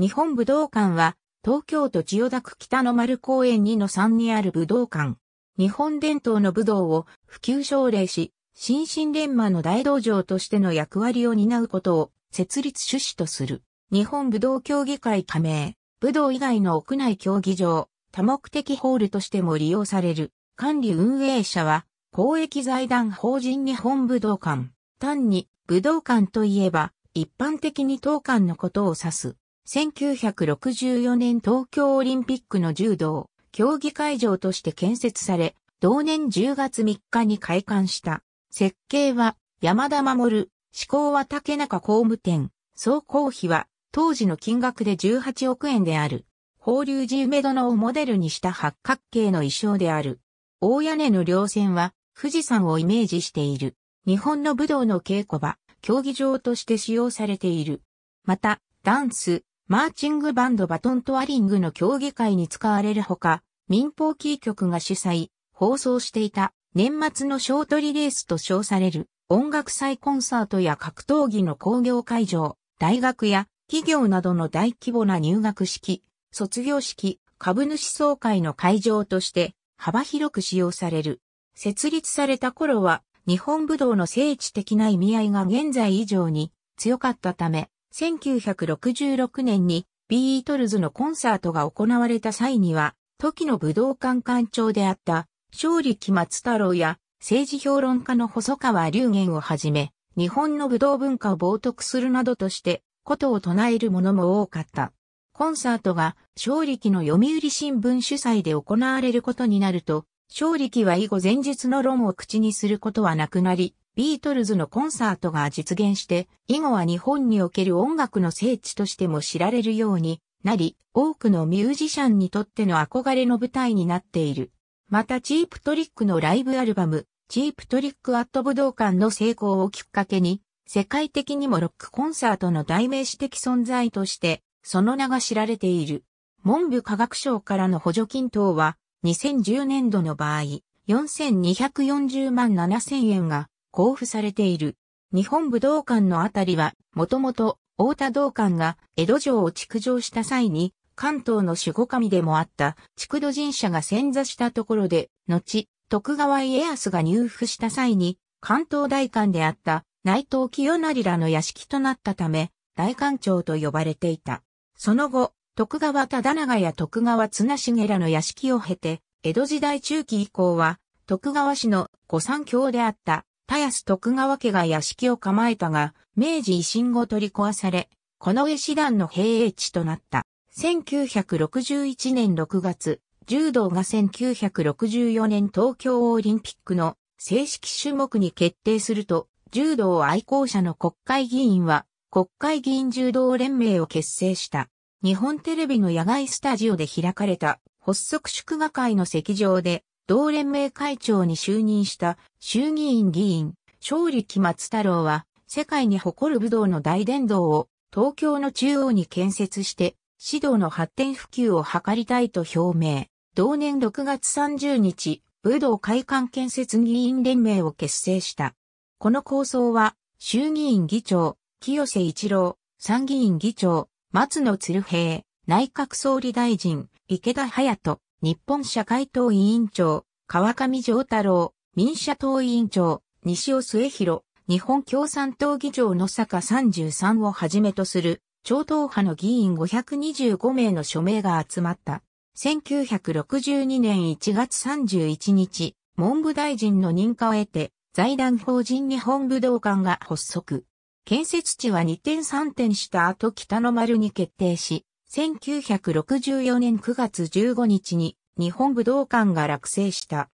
日本武道館は、東京都千代田区北の丸公園2の3にある武道館。日本伝統の武道を普及奨励し、新進連磨の大道場としての役割を担うことを設立趣旨とする。日本武道協議会加盟、武道以外の屋内競技場、多目的ホールとしても利用される。管理運営者は、公益財団法人日本武道館。単に、武道館といえば、一般的に当館のことを指す。1964年東京オリンピックの柔道競技会場として建設され、同年10月3日に開館した。設計は山田守、施工は竹中工務店、総工費は当時の金額で18億円である。法隆寺梅殿をモデルにした八角形の衣装である。大屋根の稜線は富士山をイメージしている。日本の武道の稽古場、競技場として使用されている。また、ダンス、マーチングバンドバトントワリングの競技会に使われるほか、民放キー局が主催、放送していた年末のショートリレースと称される音楽祭コンサートや格闘技の工業会場、大学や企業などの大規模な入学式、卒業式、株主総会の会場として幅広く使用される。設立された頃は日本武道の聖地的な意味合いが現在以上に強かったため、1966年にビートルズのコンサートが行われた際には、時の武道館館長であった、正力松太郎や政治評論家の細川隆源をはじめ、日本の武道文化を冒涜するなどとして、ことを唱える者も多かった。コンサートが正力の読売新聞主催で行われることになると、正力は以後前日の論を口にすることはなくなり、ビートルズのコンサートが実現して、以後は日本における音楽の聖地としても知られるようになり、多くのミュージシャンにとっての憧れの舞台になっている。またチープトリックのライブアルバム、チープトリックアット武道館の成功をきっかけに、世界的にもロックコンサートの代名詞的存在として、その名が知られている。文部科学省からの補助金等は、2010年度の場合、4240万7000円が交付されている。日本武道館のあたりは、もともと、大田道館が江戸城を築城した際に、関東の守護神でもあった築土神社が潜座したところで、後、徳川家康が入府した際に、関東大館であった内藤清成らの屋敷となったため、大館長と呼ばれていた。その後、徳川忠長や徳川綱重らの屋敷を経て、江戸時代中期以降は、徳川氏の御三卿であった田安徳川家が屋敷を構えたが、明治維新後取り壊され、この絵師団の平営地となった。1961年6月、柔道が1964年東京オリンピックの正式種目に決定すると、柔道愛好者の国会議員は、国会議員柔道連盟を結成した。日本テレビの野外スタジオで開かれた発足祝賀会の席上で、同連盟会長に就任した衆議院議員、勝利木松太郎は、世界に誇る武道の大殿堂を東京の中央に建設して、指導の発展普及を図りたいと表明。同年6月30日、武道会館建設議員連盟を結成した。この構想は、衆議院議長、清瀬一郎、参議院議長、松野鶴平、内閣総理大臣、池田隼人、日本社会党委員長、川上丈太郎、民社党委員長、西尾末広、日本共産党議長の坂33をはじめとする、超党派の議員525名の署名が集まった。1962年1月31日、文部大臣の認可を得て、財団法人日本武道館が発足。建設地は2点3点した後北の丸に決定し、1964年9月15日に日本武道館が落成した。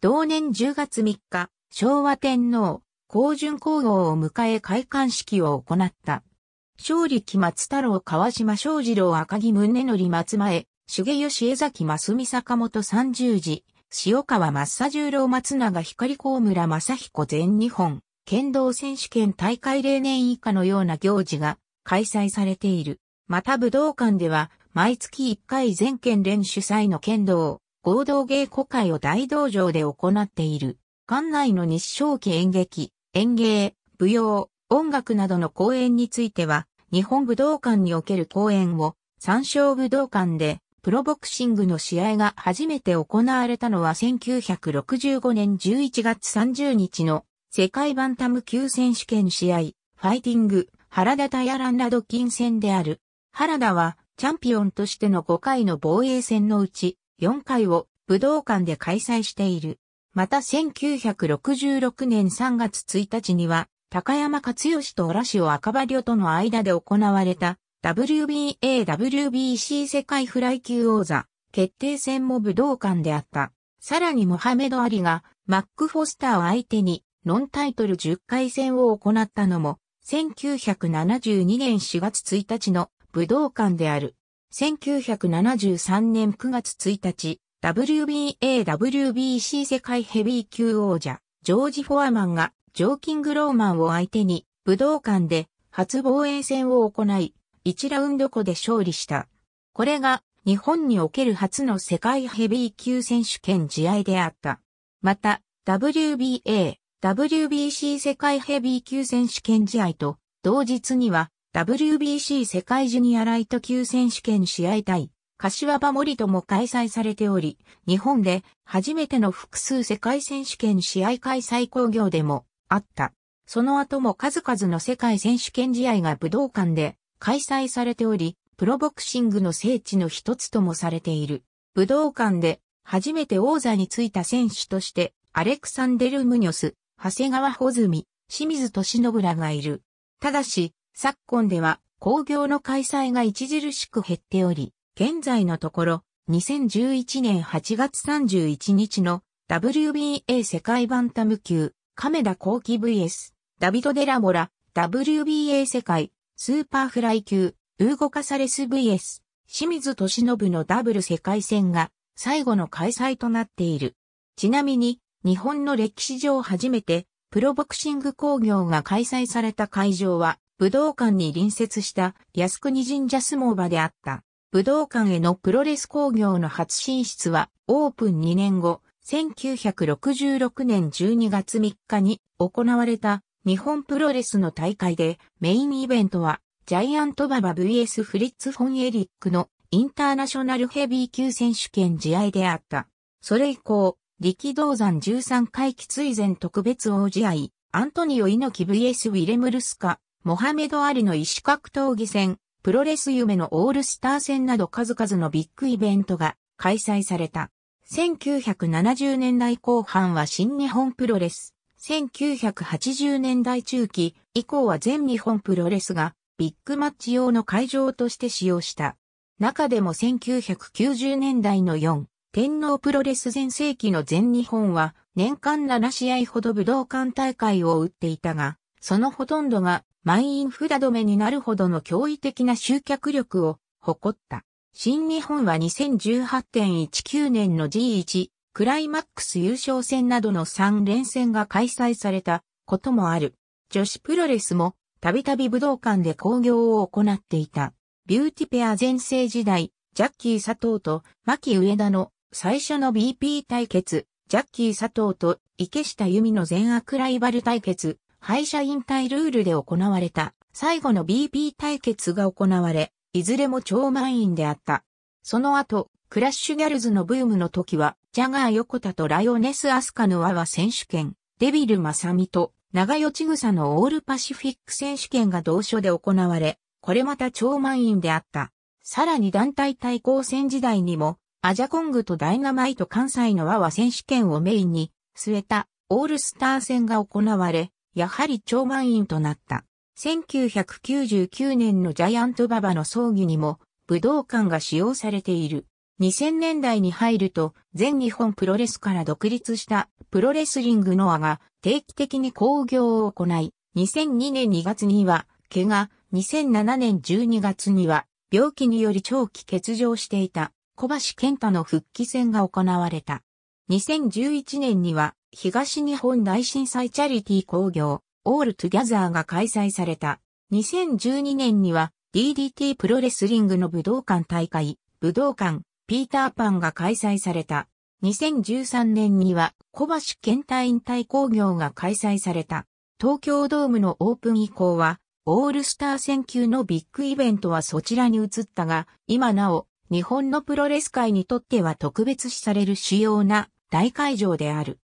同年10月3日、昭和天皇、皇順皇后を迎え開館式を行った。勝利木松太郎川島正二郎赤木宗則松前、重吉江崎増美坂本三十字、塩川松正十郎松永光光村正彦全日本、剣道選手権大会例年以下のような行事が開催されている。また武道館では、毎月1回全県連主催の剣道、合同稽古会を大道場で行っている。館内の日照期演劇、演芸、舞踊、音楽などの公演については、日本武道館における公演を、三省武道館で、プロボクシングの試合が初めて行われたのは1965年11月30日の世界バンタム級選手権試合、ファイティング、原田タヤランラド金戦である。原田はチャンピオンとしての5回の防衛戦のうち4回を武道館で開催している。また1966年3月1日には高山克義と嵐を赤羽両との間で行われた WBA、WBC 世界フライ級王座決定戦も武道館であった。さらにモハメド・アリがマック・フォスターを相手にノンタイトル10回戦を行ったのも1972年4月1日の武道館である。1973年9月1日、WBA、WBC 世界ヘビー級王者、ジョージ・フォアマンが、ジョーキング・ローマンを相手に、武道館で初防衛戦を行い、1ラウンド後で勝利した。これが、日本における初の世界ヘビー級選手権試合であった。また、WBA、WBC 世界ヘビー級選手権試合と、同日には、WBC 世界ジュニアライト級選手権試合対、柏場森とも開催されており、日本で初めての複数世界選手権試合開催工業でもあった。その後も数々の世界選手権試合が武道館で開催されており、プロボクシングの聖地の一つともされている。武道館で初めて王座についた選手として、アレクサンデル・ムニョス、長谷川穂積、清水敏信らがいる。ただし、昨今では工業の開催が著しく減っており、現在のところ、2011年8月31日の WBA 世界バンタム級、亀田光輝 VS、ダビド・デラボラ、WBA 世界、スーパーフライ級、ウーゴ・カサレス VS、清水敏信のダブル世界戦が最後の開催となっている。ちなみに、日本の歴史上初めて、プロボクシング工業が開催された会場は、武道館に隣接した靖国神社相撲場であった。武道館へのプロレス工業の初進出はオープン2年後、1966年12月3日に行われた日本プロレスの大会でメインイベントはジャイアントババ VS フリッツ・フォン・エリックのインターナショナルヘビー級選手権試合であった。それ以降、力道山13回期追前特別王試合、アントニオイノキ VS ウィレムルスカ、モハメド・アリの異種格闘技戦、プロレス夢のオールスター戦など数々のビッグイベントが開催された。1970年代後半は新日本プロレス。1980年代中期以降は全日本プロレスがビッグマッチ用の会場として使用した。中でも1990年代の4、天皇プロレス全盛期の全日本は年間7試合ほど武道館大会を打っていたが、そのほとんどが満員札止めになるほどの驚異的な集客力を誇った。新日本は2018.19年の G1 クライマックス優勝戦などの3連戦が開催されたこともある。女子プロレスもたびたび武道館で興行を行っていた。ビューティペア前世時代、ジャッキー佐藤と牧上田の最初の BP 対決、ジャッキー佐藤と池下由美の全悪ライバル対決、敗者引退ルールで行われた最後の BP 対決が行われ、いずれも超満員であった。その後、クラッシュギャルズのブームの時は、ジャガー横田とライオネスアスカの和は選手権、デビルマサミと長与千草のオールパシフィック選手権が同所で行われ、これまた超満員であった。さらに団体対抗戦時代にも、アジャコングとダイナマイト関西の和は選手権をメインに、据えたオールスター戦が行われ、やはり超満員となった。1999年のジャイアント馬場の葬儀にも武道館が使用されている。2000年代に入ると全日本プロレスから独立したプロレスリングノアが定期的に興行を行い、2002年2月には怪我、2007年12月には病気により長期欠場していた小橋健太の復帰戦が行われた。2011年には東日本大震災チャリティー工業、オールトゥギャザーが開催された。2012年には DDT プロレスリングの武道館大会、武道館、ピーターパンが開催された。2013年には小橋県隊引退工業が開催された。東京ドームのオープン以降は、オールスター選球のビッグイベントはそちらに移ったが、今なお、日本のプロレス界にとっては特別視される主要な大会場である。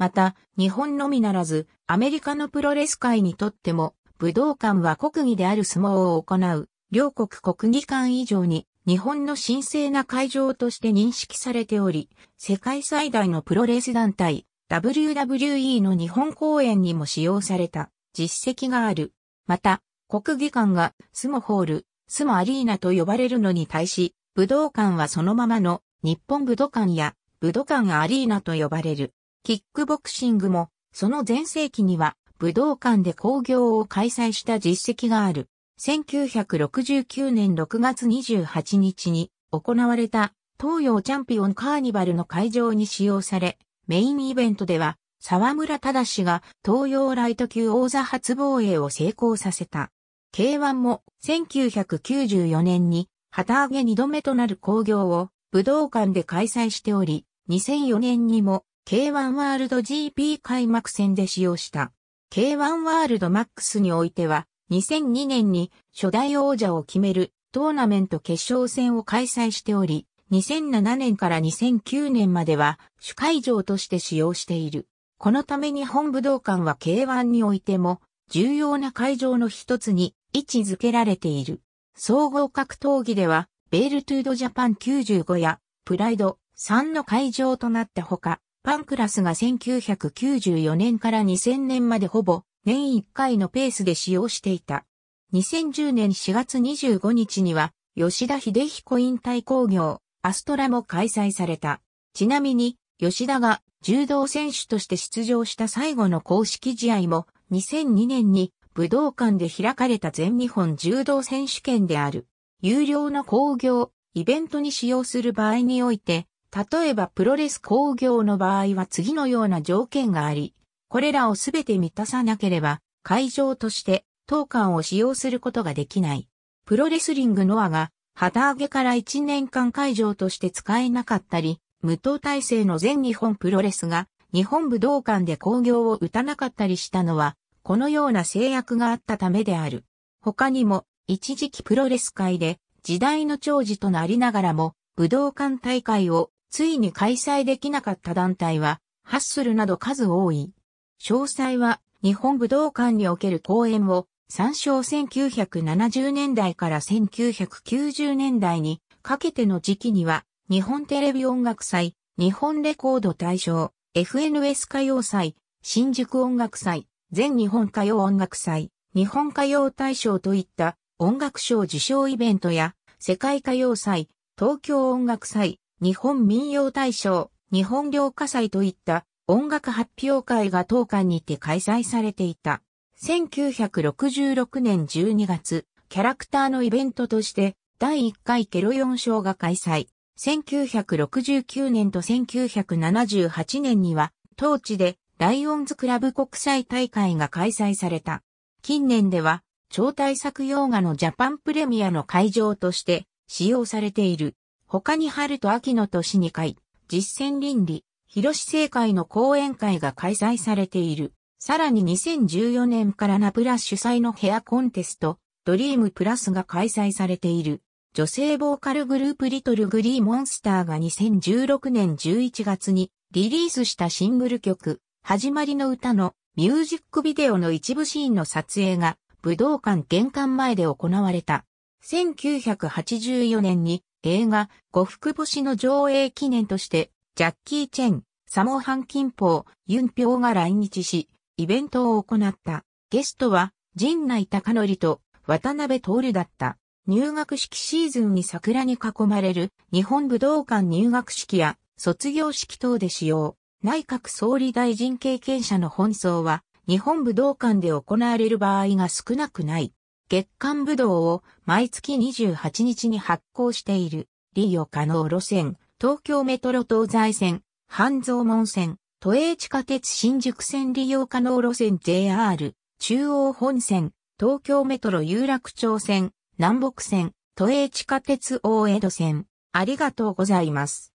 また、日本のみならず、アメリカのプロレス界にとっても、武道館は国技である相撲を行う、両国国技館以上に、日本の神聖な会場として認識されており、世界最大のプロレス団体、WWE の日本公演にも使用された実績がある。また、国技館がスモホール、スモアリーナと呼ばれるのに対し、武道館はそのままの日本武道館や武道館アリーナと呼ばれる。キックボクシングも、その前世紀には武道館で興行を開催した実績がある。1969年6月28日に行われた東洋チャンピオンカーニバルの会場に使用され、メインイベントでは沢村忠が東洋ライト級王座初防衛を成功させた。K1 も1994年に旗揚げ2度目となる興行を武道館で開催しており、2004年にも K1 ワールド GP 開幕戦で使用した K1 ワールドマックスにおいては2002年に初代王者を決めるトーナメント決勝戦を開催しており、2007年から2009年までは主会場として使用している。このため日本武道館は K1 においても重要な会場の一つに位置づけられている。総合格闘技では、ベールトゥードジャパン95や、プライド3の会場となったほか、パンクラスが1994年から2000年までほぼ年1回のペースで使用していた。2010年4月25日には、吉田秀彦引退工業、アストラも開催された。ちなみに、吉田が柔道選手として出場した最後の公式試合も、2002年に武道館で開かれた全日本柔道選手権である。有料の工業、イベントに使用する場合において、例えばプロレス工業の場合は次のような条件があり、これらをすべて満たさなければ、会場として当館を使用することができない。プロレスリングノアが旗揚げから1年間会場として使えなかったり、無党体制の全日本プロレスが日本武道館で工業を打たなかったりしたのは、このような制約があったためである。他にも、一時期プロレス界で時代の長寿となりながらも、武道館大会をついに開催できなかった団体は、ハッスルなど数多い。詳細は、日本武道館における公演を、参照1970年代から1990年代にかけての時期には、日本テレビ音楽祭、日本レコード大賞、FNS 歌謡祭、新宿音楽祭、全日本歌謡音楽祭、日本歌謡大賞といった音楽賞受賞イベントや、世界歌謡祭、東京音楽祭、日本民謡大賞、日本領火祭といった音楽発表会が当館にて開催されていた。1966年12月、キャラクターのイベントとして第1回ケロ4賞が開催。1969年と1978年には、当地でライオンズクラブ国際大会が開催された。近年では、超大作洋画のジャパンプレミアの会場として使用されている。他に春と秋の年2回、実践倫理、広市政会の講演会が開催されている。さらに2014年からナプラ主催のヘアコンテスト、ドリームプラスが開催されている。女性ボーカルグループリトルグリーモンスターが2016年11月にリリースしたシングル曲、始まりの歌のミュージックビデオの一部シーンの撮影が武道館玄関前で行われた。1984年に映画、呉服星の上映記念として、ジャッキー・チェン、サモハン・キンポー、ユンピョウが来日し、イベントを行った。ゲストは、陣内隆則と渡辺徹だった。入学式シーズンに桜に囲まれる日本武道館入学式や卒業式等で使用。内閣総理大臣経験者の奔走は日本武道館で行われる場合が少なくない。月間ぶどうを毎月28日に発行している、利用可能路線、東京メトロ東西線、半蔵門線、都営地下鉄新宿線利用可能路線 JR、中央本線、東京メトロ有楽町線、南北線、都営地下鉄大江戸線。ありがとうございます。